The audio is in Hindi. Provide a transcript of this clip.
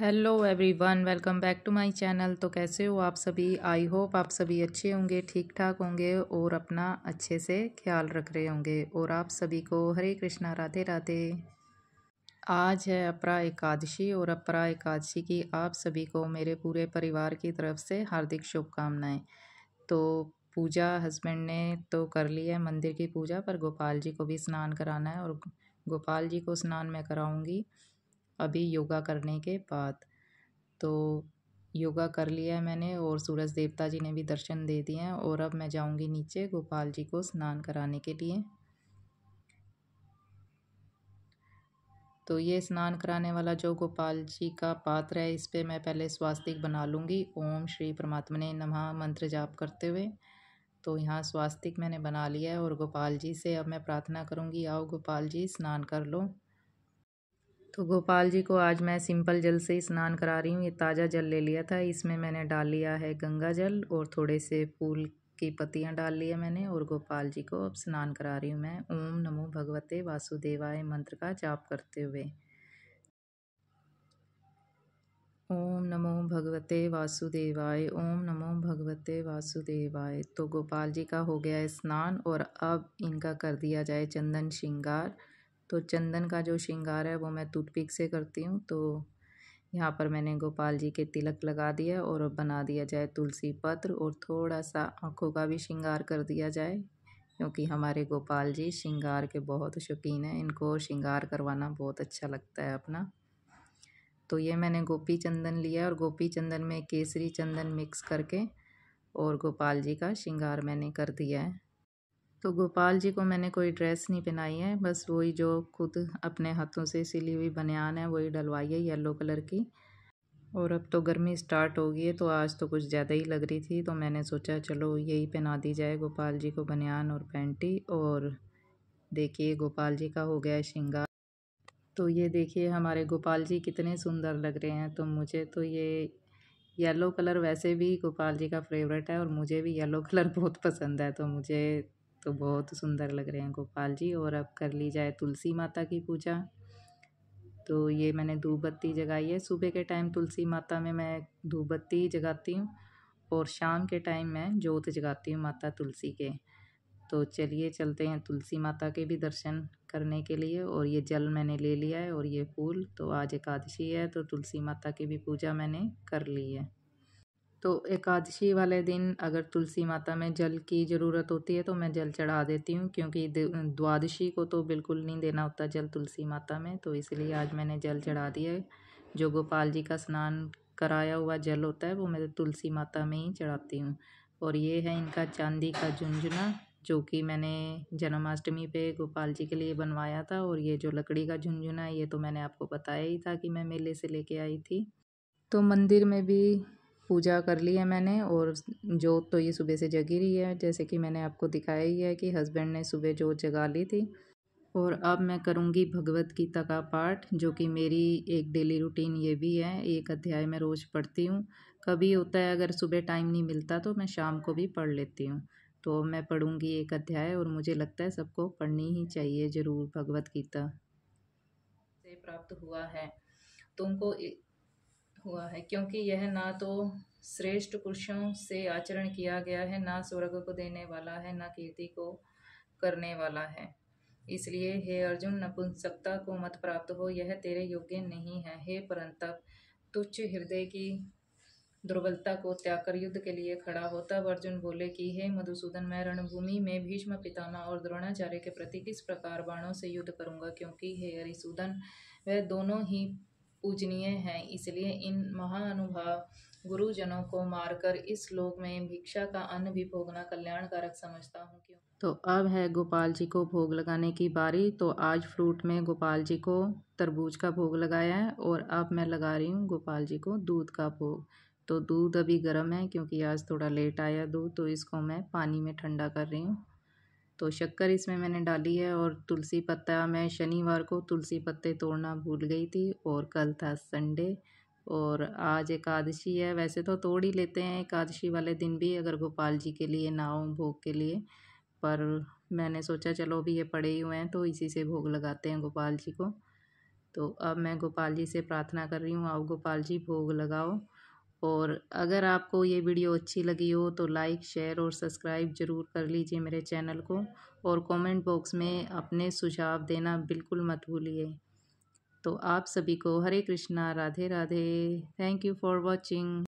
hello everyone welcome back to my channel तो कैसे हो आप सभी आई होप आप सभी अच्छे होंगे ठीक ठाक होंगे और अपना अच्छे से ख्याल रख रहे होंगे और आप सभी को हरे कृष्णा राधे राधे आज है अपरा एकादशी और अपरा एकादशी की आप सभी को मेरे पूरे परिवार की तरफ से हार्दिक शुभकामनाएं तो पूजा हस्बैंड ने तो कर ली है मंदिर की पूजा पर गोपाल जी को भी स्नान कराना है और गोपाल जी को स्नान मैं कराऊँगी अभी योगा करने के बाद तो योगा कर लिया है मैंने और सूरज देवता जी ने भी दर्शन दे दिए हैं और अब मैं जाऊंगी नीचे गोपाल जी को स्नान कराने के लिए तो ये स्नान कराने वाला जो गोपाल जी का पात्र है इस पर मैं पहले स्वास्तिक बना लूँगी ओम श्री परमात्मा ने नमः मंत्र जाप करते हुए तो यहाँ स्वास्तिक मैंने बना लिया है और गोपाल जी से अब मैं प्रार्थना करूँगी आओ गोपाल जी स्नान कर लो तो गोपाल जी को आज मैं सिंपल जल से स्नान करा रही हूँ ये ताज़ा जल ले लिया था इसमें मैंने डाल लिया है गंगा जल और थोड़े से फूल की पत्तियाँ डाल लिया मैंने और गोपाल जी को अब स्नान करा रही हूँ मैं ओम नमो भगवते वासुदेवाय मंत्र का जाप करते हुए ओम नमो भगवते वासुदेवाय ओम नमो भगवते वासुदेवाय तो गोपाल जी का हो गया है स्नान और अब इनका कर दिया जाए चंदन श्रृंगार तो चंदन का जो श्रृंगार है वो मैं टूथपिक से करती हूँ तो यहाँ पर मैंने गोपाल जी के तिलक लगा दिया और बना दिया जाए तुलसी पत्र और थोड़ा सा आँखों का भी श्रृंगार कर दिया जाए क्योंकि हमारे गोपाल जी श्रृंगार के बहुत शौकीन हैं इनको श्रृंगार करवाना बहुत अच्छा लगता है अपना तो ये मैंने गोपी चंदन लिया और गोपी चंदन में केसरी चंदन मिक्स करके और गोपाल जी का श्रृंगार मैंने कर दिया है तो गोपाल जी को मैंने कोई ड्रेस नहीं पहनाई है बस वही जो खुद अपने हाथों से सिली हुई बनियान है वही डलवाई है येलो कलर की और अब तो गर्मी स्टार्ट हो गई है तो आज तो कुछ ज़्यादा ही लग रही थी तो मैंने सोचा चलो यही पहना दी जाए गोपाल जी को बनियान और पैंटी और देखिए गोपाल जी का हो गया है श्रृंगार तो ये देखिए हमारे गोपाल जी कितने सुंदर लग रहे हैं तो मुझे तो ये येलो कलर वैसे भी गोपाल जी का फेवरेट है और मुझे भी येलो कलर बहुत पसंद है तो मुझे तो बहुत सुंदर लग रहे हैं गोपाल जी और अब कर ली जाए तुलसी माता की पूजा तो ये मैंने धूप बत्ती जगाई है सुबह के टाइम तुलसी माता में मैं धूप बत्ती जगाती हूँ और शाम के टाइम मैं जोत जगाती हूँ माता तुलसी के तो चलिए चलते हैं तुलसी माता के भी दर्शन करने के लिए और ये जल मैंने ले लिया है और ये फूल तो आज एकादशी है तो तुलसी माता की भी पूजा मैंने कर ली है तो एकादशी वाले दिन अगर तुलसी माता में जल की ज़रूरत होती है तो मैं जल चढ़ा देती हूँ क्योंकि द्वादशी को तो बिल्कुल नहीं देना होता जल तुलसी माता में तो इसलिए आज मैंने जल चढ़ा दिया है जो गोपाल जी का स्नान कराया हुआ जल होता है वो मैं तुलसी माता में ही चढ़ाती हूँ और ये है इनका चांदी का झुंझुना जो कि मैंने जन्माष्टमी पे गोपाल जी के लिए बनवाया था और ये जो लकड़ी का झुंझुना है ये तो मैंने आपको बताया ही था कि मैं मेले से लेके आई थी तो मंदिर में भी पूजा कर ली है मैंने और जोत तो ये सुबह से जगी रही है जैसे कि मैंने आपको दिखाया ही है कि हस्बैंड ने सुबह जोत जगा ली थी और अब मैं करूँगी भगवत गीता का पाठ जो कि मेरी एक डेली रूटीन ये भी है एक अध्याय मैं रोज़ पढ़ती हूँ कभी होता है अगर सुबह टाइम नहीं मिलता तो मैं शाम को भी पढ़ लेती हूँ तो मैं पढ़ूँगी एक अध्याय और मुझे लगता है सबको पढ़नी ही चाहिए ज़रूर भगवत गीता से प्राप्त हुआ है तुमको हुआ है क्योंकि यह ना तो श्रेष्ठ पुरुषों से आचरण किया गया है ना स्वर्ग को देने वाला है ना कीर्ति को करने वाला है इसलिए हे अर्जुन नपुंसकता को मत प्राप्त हो यह तेरे योग्य नहीं है हे परंतप तुच्छ हृदय की दुर्बलता को त्याग कर युद्ध के लिए खड़ा हो तब अर्जुन बोले कि हे मधुसूदन मैं रणभूमि में भीष्म पितामह और द्रोणाचार्य के प्रति किस प्रकार बाणों से युद्ध करूंगा क्योंकि हे हरिसूदन वह दोनों ही पूजनीय हैं इसलिए इन महानुभाव गुरुजनों को मारकर इस लोक में भिक्षा का अन्न भी भोगना कल्याणकारक समझता हूँ क्यों तो अब है गोपाल जी को भोग लगाने की बारी तो आज फ्रूट में गोपाल जी को तरबूज का भोग लगाया है और अब मैं लगा रही हूँ गोपाल जी को दूध का भोग तो दूध अभी गर्म है क्योंकि आज थोड़ा लेट आया दूध तो इसको मैं पानी में ठंडा कर रही हूँ तो शक्कर इसमें मैंने डाली है और तुलसी पत्ता मैं शनिवार को तुलसी पत्ते तोड़ना भूल गई थी और कल था संडे और आज एकादशी है वैसे तो तोड़ ही लेते हैं एकादशी वाले दिन भी अगर गोपाल जी के लिए ना हो भोग के लिए पर मैंने सोचा चलो अभी ये पड़े ही हुए हैं तो इसी से भोग लगाते हैं गोपाल जी को तो अब मैं गोपाल जी से प्रार्थना कर रही हूँ आओ गोपाल जी भोग लगाओ और अगर आपको ये वीडियो अच्छी लगी हो तो लाइक शेयर और सब्सक्राइब ज़रूर कर लीजिए मेरे चैनल को और कमेंट बॉक्स में अपने सुझाव देना बिल्कुल मत भूलिए तो आप सभी को Hare Krishna Radhe Radhe thank you for watching